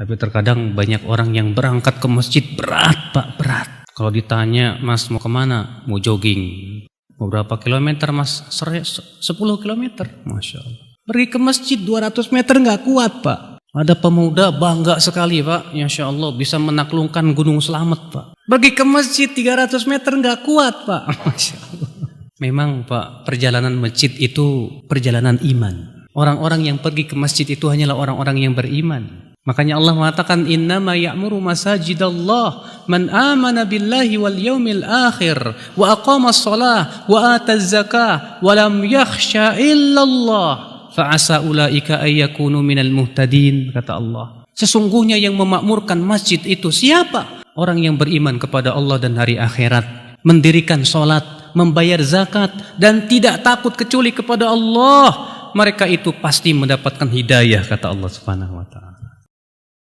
Tapi terkadang banyak orang yang berangkat ke masjid berat pak, berat. Kalau ditanya mas mau kemana? Mau jogging. Mau berapa kilometer mas? 10 kilometer. Masya Allah. Pergi ke masjid 200 meter nggak kuat pak. Ada pemuda bangga sekali pak, Masya Allah bisa menaklungkan gunung selamat pak. Pergi ke masjid 300 meter nggak kuat pak. Masya Allah. Memang pak, perjalanan masjid itu perjalanan iman. Orang-orang yang pergi ke masjid itu hanyalah orang-orang yang beriman. Makanya Allah mengatakan innama ya'muru masajidallah man amana billahi wal yaumil akhir wa aqama shalah wa ataz zakah wa lam yakhsha illallah fa asa ulaika ayyakunu minal muhtadin kata Allah. Sesungguhnya yang memakmurkan masjid itu siapa? Orang yang beriman kepada Allah dan hari akhirat, mendirikan salat, membayar zakat dan tidak takut kecuali kepada Allah, mereka itu pasti mendapatkan hidayah kata Allah Subhanahu wa taala.